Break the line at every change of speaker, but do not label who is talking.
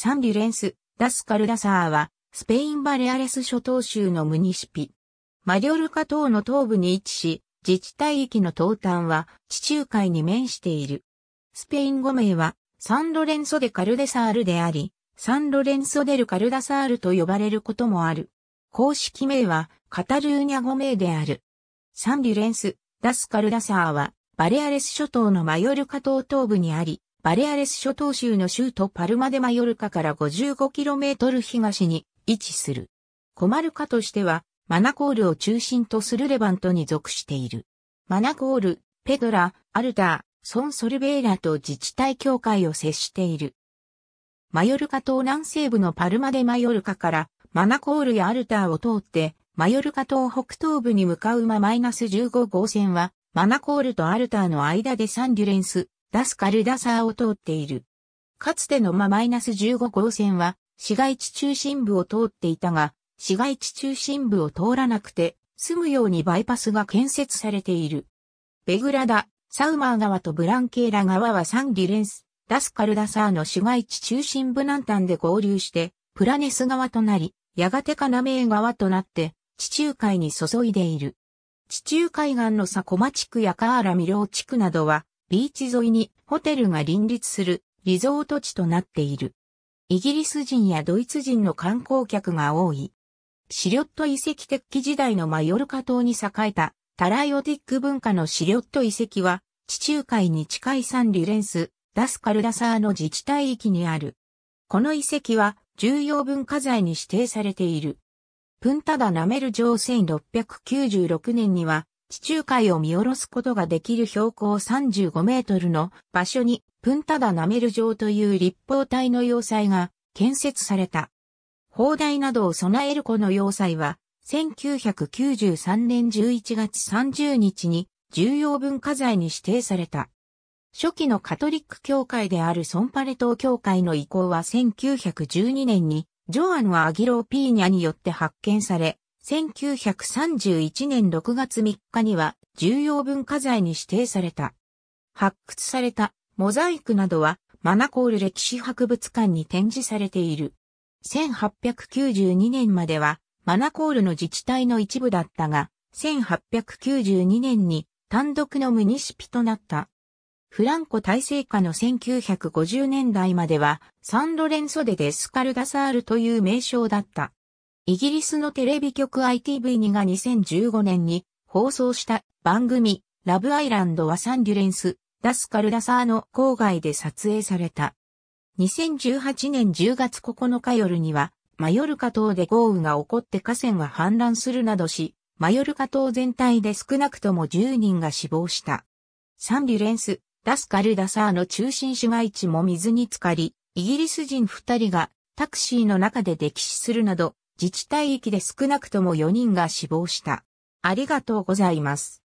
サンリュレンス、ダスカルダサーは、スペインバレアレス諸島州のムニシピ。マリョルカ島の東部に位置し、自治体域の東端は地中海に面している。スペイン語名はサンロレンソデカルデサールであり、サンロレンソデルカルダサールと呼ばれることもある。公式名はカタルーニャ語名である。サンリュレンス、ダスカルダサーはバレアレス諸島のマヨルカ島東部にあり、バレアレス諸島州の州都パルマデマヨルカから 55km 東に位置する。コマルカとしては、マナコールを中心とするレバントに属している。マナコール、ペドラ、アルター、ソン・ソルベーラと自治体協会を接している。マヨルカ島南西部のパルマデマヨルカからマナコールやアルターを通ってマヨルカ島北東部に向かう馬マイナス15号線はマナコールとアルターの間でサンデュレンス、ラスカルダサーを通っている。かつてのママイナス15号線は、市街地中心部を通っていたが、市街地中心部を通らなくて、住むようにバイパスが建設されている。ベグラダ、サウマー川とブランケーラ川はサンリレンス、ラスカルダサーの市街地中心部南端で合流して、プラネス川となり、やがてカナメー川となって、地中海に注いでいる。地中海岸のサコマ地区やカーラミロー地区などは、ビーチ沿いにホテルが林立するリゾート地となっている。イギリス人やドイツ人の観光客が多い。シリョット遺跡鉄器時代のマヨルカ島に栄えたタライオティック文化のシリョット遺跡は地中海に近いサンリュレンス、ダスカルダサーの自治体域にある。この遺跡は重要文化財に指定されている。プンタダナメル城1696年には地中海を見下ろすことができる標高35メートルの場所にプンタダナメル城という立方体の要塞が建設された。砲台などを備えるこの要塞は、1993年11月30日に重要文化財に指定された。初期のカトリック教会であるソンパレ島教会の遺構は1912年にジョアン・アギロー・ピーニャによって発見され、1931年6月3日には重要文化財に指定された。発掘されたモザイクなどはマナコール歴史博物館に展示されている。1892年まではマナコールの自治体の一部だったが、1892年に単独のムニシピとなった。フランコ体制下の1950年代まではサンロレンソデデスカルダサールという名称だった。イギリスのテレビ局 ITV2 が2015年に放送した番組ラブアイランドはサンデュレンス、ダスカルダサーの郊外で撮影された。2018年10月9日夜には、マヨルカ島で豪雨が起こって河川が氾濫するなどし、マヨルカ島全体で少なくとも10人が死亡した。サンデュレンス、ダスカルダサーの中心市街地も水に浸かり、イギリス人2人がタクシーの中で溺死するなど、自治体域で少なくとも4人が死亡した。ありがとうございます。